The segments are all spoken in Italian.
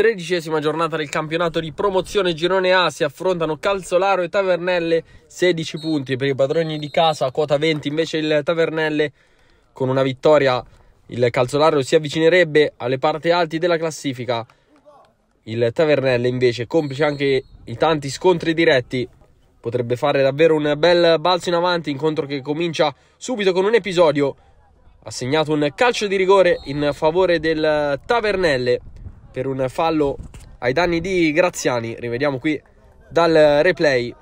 Tredicesima giornata del campionato di promozione Girone A si affrontano Calzolaro e Tavernelle 16 punti per i padroni di casa quota 20 invece il Tavernelle con una vittoria il Calzolaro si avvicinerebbe alle parti alti della classifica il Tavernelle invece complice anche i tanti scontri diretti potrebbe fare davvero un bel balzo in avanti incontro che comincia subito con un episodio ha segnato un calcio di rigore in favore del Tavernelle per un fallo ai danni di Graziani. Rivediamo qui dal replay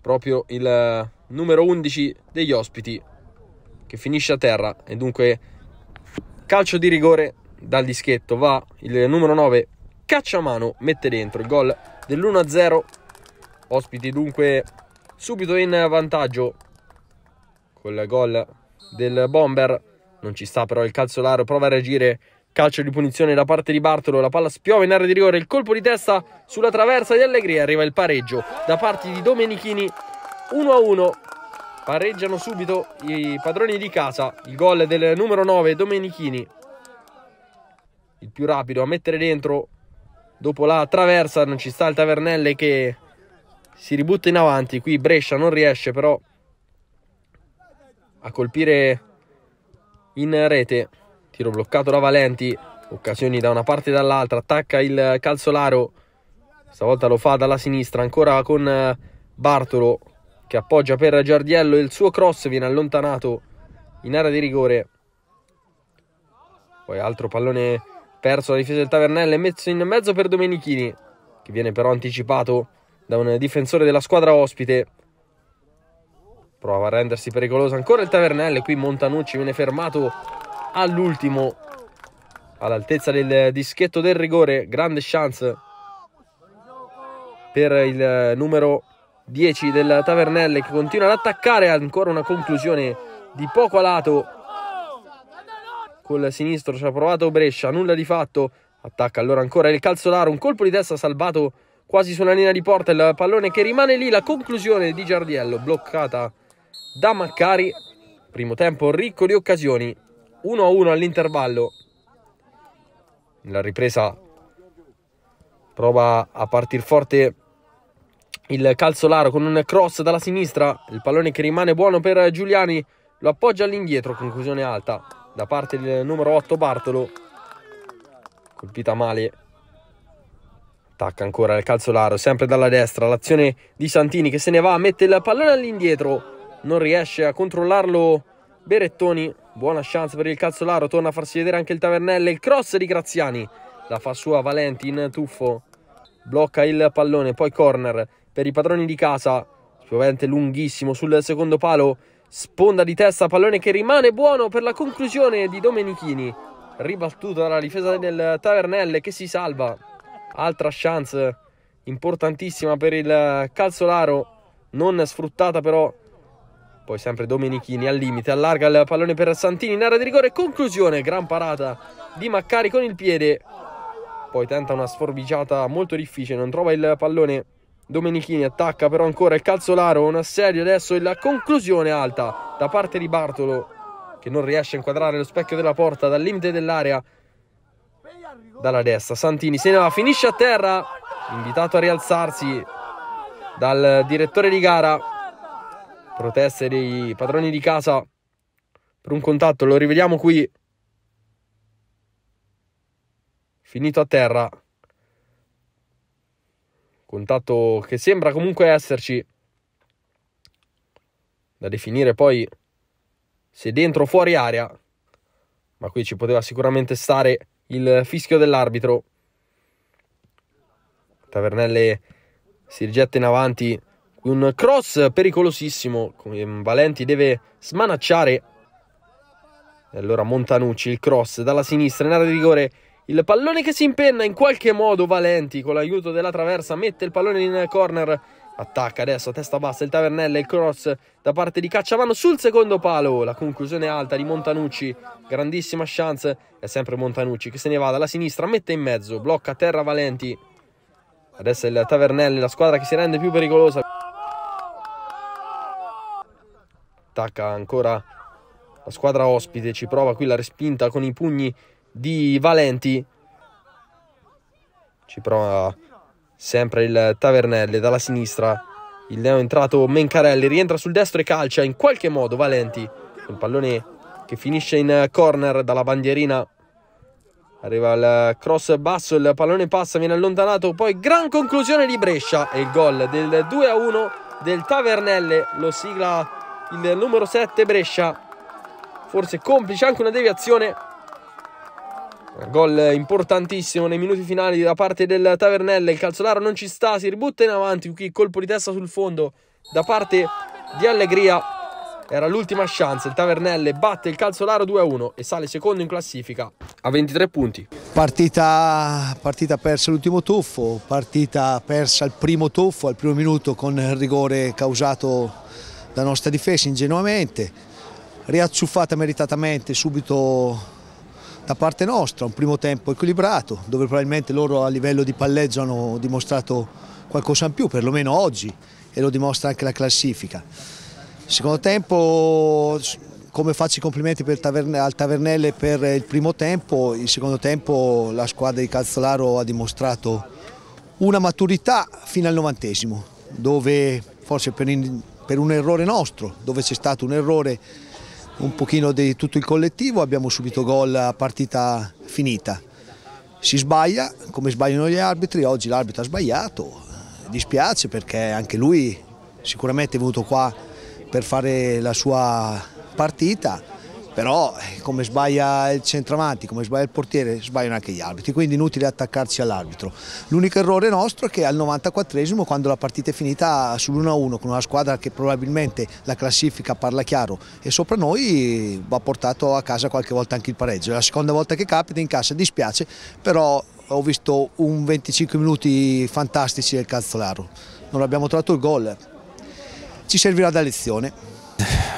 proprio il numero 11 degli ospiti che finisce a terra e dunque calcio di rigore dal dischetto va il numero 9 Cacciamano mette dentro il gol dell'1-0 ospiti dunque subito in vantaggio col gol del bomber non ci sta però il calzolaro prova a reagire Calcio di punizione da parte di Bartolo, la palla spiova in area di rigore, il colpo di testa sulla traversa di Allegri arriva il pareggio da parte di Domenichini 1-1. Pareggiano subito i padroni di casa, il gol del numero 9 Domenichini. Il più rapido a mettere dentro dopo la traversa, non ci sta il Tavernelle che si ributta in avanti, qui Brescia non riesce però a colpire in rete. Tiro bloccato da Valenti. Occasioni da una parte e dall'altra. Attacca il calzolaro. Stavolta lo fa dalla sinistra. Ancora con eh, Bartolo che appoggia per Giardiello. Il suo cross viene allontanato in area di rigore. Poi altro pallone perso la difesa del Tavernella e messo in mezzo per Domenichini, che viene però anticipato da un difensore della squadra ospite. Prova a rendersi pericoloso ancora il Tavernella, qui Montanucci viene fermato all'ultimo all'altezza del dischetto del rigore grande chance per il numero 10 del Tavernelle che continua ad attaccare ancora una conclusione di poco a lato col sinistro ci ha provato Brescia nulla di fatto attacca allora ancora il calzolaro un colpo di testa salvato quasi sulla linea di porta il pallone che rimane lì la conclusione di Giardiello bloccata da Maccari primo tempo ricco di occasioni 1-1 all'intervallo. La ripresa prova a partire forte il calzolaro con un cross dalla sinistra, il pallone che rimane buono per Giuliani, lo appoggia all'indietro, conclusione alta da parte del numero 8 Bartolo, colpita male, attacca ancora il calzolaro, sempre dalla destra, l'azione di Santini che se ne va, mette il pallone all'indietro, non riesce a controllarlo Berettoni, Buona chance per il calzolaro, torna a farsi vedere anche il Tavernelle, il cross di Graziani. La fa sua Valenti in tuffo, blocca il pallone, poi corner per i padroni di casa. Sicuramente lunghissimo sul secondo palo, sponda di testa, pallone che rimane buono per la conclusione di Domenichini. Ribattuto dalla difesa del Tavernelle che si salva. Altra chance importantissima per il calzolaro, non sfruttata però poi sempre Domenichini al limite, allarga il pallone per Santini in area di rigore. Conclusione, gran parata di Maccari con il piede. Poi tenta una sforbiciata molto difficile, non trova il pallone. Domenichini attacca però ancora il calzolaro, una serie adesso la conclusione alta da parte di Bartolo che non riesce a inquadrare lo specchio della porta dal limite dell'area dalla destra. Santini se ne va, finisce a terra, invitato a rialzarsi dal direttore di gara proteste dei padroni di casa per un contatto, lo rivediamo qui. Finito a terra. Contatto che sembra comunque esserci. Da definire poi se dentro o fuori aria. Ma qui ci poteva sicuramente stare il fischio dell'arbitro. Tavernelle si rigetta in avanti un cross pericolosissimo. Valenti deve smanacciare. E allora Montanucci il cross dalla sinistra in area di rigore. Il pallone che si impenna in qualche modo Valenti con l'aiuto della traversa mette il pallone in corner. Attacca adesso a testa bassa il Tavernella, il cross da parte di Cacciavano sul secondo palo. La conclusione alta di Montanucci, grandissima chance. È sempre Montanucci che se ne va dalla sinistra, mette in mezzo, blocca a terra Valenti. Adesso il Tavernelli, la squadra che si rende più pericolosa. attacca ancora la squadra ospite, ci prova qui la respinta con i pugni di Valenti. Ci prova sempre il Tavernelle dalla sinistra. Il neo entrato Mencarelli rientra sul destro e calcia in qualche modo Valenti. Il pallone che finisce in corner dalla bandierina. Arriva il cross basso, il pallone passa, viene allontanato. Poi gran conclusione di Brescia e il gol del 2-1 del Tavernelle. Lo sigla il numero 7 Brescia forse complice anche una deviazione gol importantissimo nei minuti finali da parte del Tavernelle il calzolaro non ci sta si ributta in avanti qui colpo di testa sul fondo da parte di Allegria era l'ultima chance, il Tavernelle batte il calzolaro 2-1 e sale secondo in classifica a 23 punti. Partita, partita persa l'ultimo tuffo, partita persa al primo tuffo, al primo minuto con il rigore causato la nostra difesa ingenuamente, riacciuffata meritatamente subito da parte nostra, un primo tempo equilibrato, dove probabilmente loro a livello di palleggio hanno dimostrato qualcosa in più, perlomeno oggi, e lo dimostra anche la classifica. Secondo tempo, come faccio i complimenti per taverne, al Tavernelle per il primo tempo, il secondo tempo la squadra di Calzolaro ha dimostrato una maturità fino al novantesimo, dove forse per in, per un errore nostro, dove c'è stato un errore un pochino di tutto il collettivo, abbiamo subito gol a partita finita. Si sbaglia, come sbagliano gli arbitri, oggi l'arbitro ha sbagliato, dispiace perché anche lui sicuramente è venuto qua per fare la sua partita, però eh, come sbaglia il centravanti, come sbaglia il portiere, sbagliano anche gli arbitri, quindi inutile attaccarsi all'arbitro. L'unico errore nostro è che al 94esimo, quando la partita è finita sull'1-1 con una squadra che probabilmente la classifica parla chiaro e sopra noi, va portato a casa qualche volta anche il pareggio. È la seconda volta che capita in casa, dispiace, però ho visto un 25 minuti fantastici del Calzolaro. Non abbiamo trovato il gol, ci servirà da lezione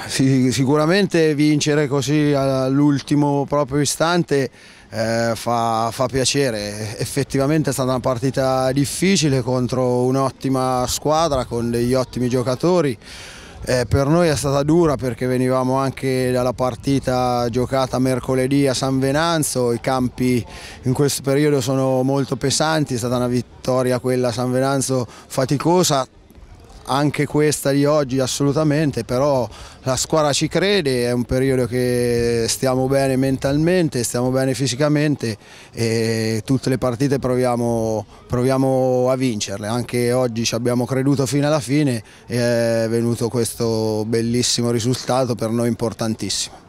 sì, sicuramente vincere così all'ultimo proprio istante eh, fa, fa, piacere. Effettivamente è stata una partita difficile contro un'ottima squadra con degli ottimi giocatori. Eh, per noi è stata dura perché venivamo anche dalla partita giocata mercoledì a San Venanzo, i campi in questo periodo sono molto pesanti, è stata una vittoria quella a San Venanzo faticosa, anche questa di oggi assolutamente, però la squadra ci crede, è un periodo che stiamo bene mentalmente, stiamo bene fisicamente e tutte le partite proviamo, proviamo a vincerle, anche oggi ci abbiamo creduto fino alla fine e è venuto questo bellissimo risultato per noi importantissimo.